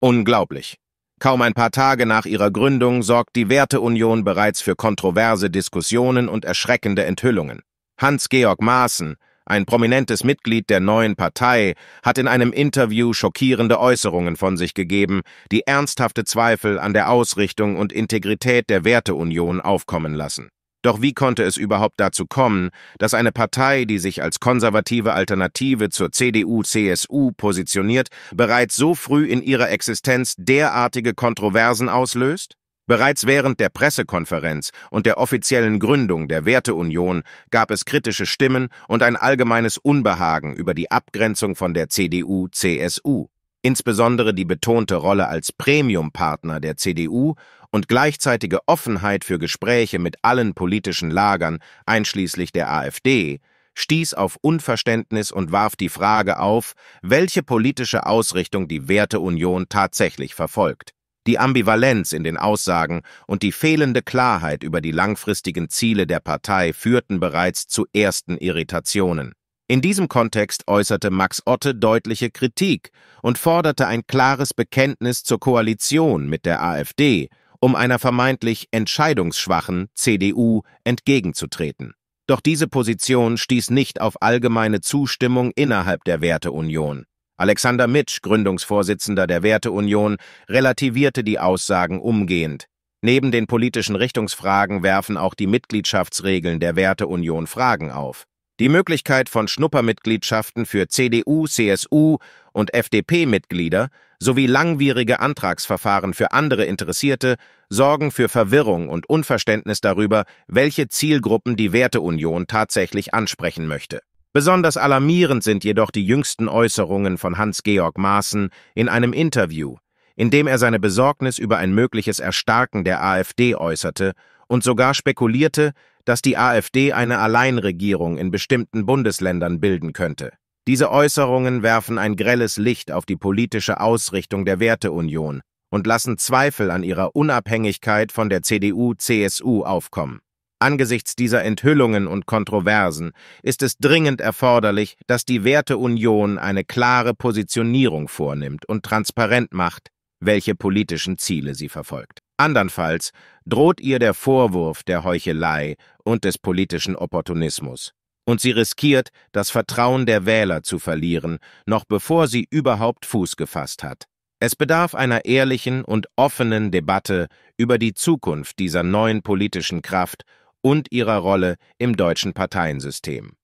Unglaublich. Kaum ein paar Tage nach ihrer Gründung sorgt die Werteunion bereits für kontroverse Diskussionen und erschreckende Enthüllungen. Hans-Georg Maaßen, ein prominentes Mitglied der neuen Partei, hat in einem Interview schockierende Äußerungen von sich gegeben, die ernsthafte Zweifel an der Ausrichtung und Integrität der Werteunion aufkommen lassen. Doch wie konnte es überhaupt dazu kommen, dass eine Partei, die sich als konservative Alternative zur CDU-CSU positioniert, bereits so früh in ihrer Existenz derartige Kontroversen auslöst? Bereits während der Pressekonferenz und der offiziellen Gründung der Werteunion gab es kritische Stimmen und ein allgemeines Unbehagen über die Abgrenzung von der CDU-CSU. Insbesondere die betonte Rolle als Premiumpartner der CDU und gleichzeitige Offenheit für Gespräche mit allen politischen Lagern, einschließlich der AfD, stieß auf Unverständnis und warf die Frage auf, welche politische Ausrichtung die Werteunion tatsächlich verfolgt. Die Ambivalenz in den Aussagen und die fehlende Klarheit über die langfristigen Ziele der Partei führten bereits zu ersten Irritationen. In diesem Kontext äußerte Max Otte deutliche Kritik und forderte ein klares Bekenntnis zur Koalition mit der AfD, um einer vermeintlich entscheidungsschwachen CDU entgegenzutreten. Doch diese Position stieß nicht auf allgemeine Zustimmung innerhalb der Werteunion. Alexander Mitsch, Gründungsvorsitzender der Werteunion, relativierte die Aussagen umgehend. Neben den politischen Richtungsfragen werfen auch die Mitgliedschaftsregeln der Werteunion Fragen auf. Die Möglichkeit von Schnuppermitgliedschaften für CDU, CSU und FDP-Mitglieder sowie langwierige Antragsverfahren für andere Interessierte sorgen für Verwirrung und Unverständnis darüber, welche Zielgruppen die Werteunion tatsächlich ansprechen möchte. Besonders alarmierend sind jedoch die jüngsten Äußerungen von Hans-Georg Maaßen in einem Interview, in dem er seine Besorgnis über ein mögliches Erstarken der AfD äußerte und sogar spekulierte, dass die AfD eine Alleinregierung in bestimmten Bundesländern bilden könnte. Diese Äußerungen werfen ein grelles Licht auf die politische Ausrichtung der Werteunion und lassen Zweifel an ihrer Unabhängigkeit von der CDU-CSU aufkommen. Angesichts dieser Enthüllungen und Kontroversen ist es dringend erforderlich, dass die Werteunion eine klare Positionierung vornimmt und transparent macht, welche politischen Ziele sie verfolgt. Andernfalls droht ihr der Vorwurf der Heuchelei und des politischen Opportunismus. Und sie riskiert, das Vertrauen der Wähler zu verlieren, noch bevor sie überhaupt Fuß gefasst hat. Es bedarf einer ehrlichen und offenen Debatte über die Zukunft dieser neuen politischen Kraft und ihrer Rolle im deutschen Parteiensystem.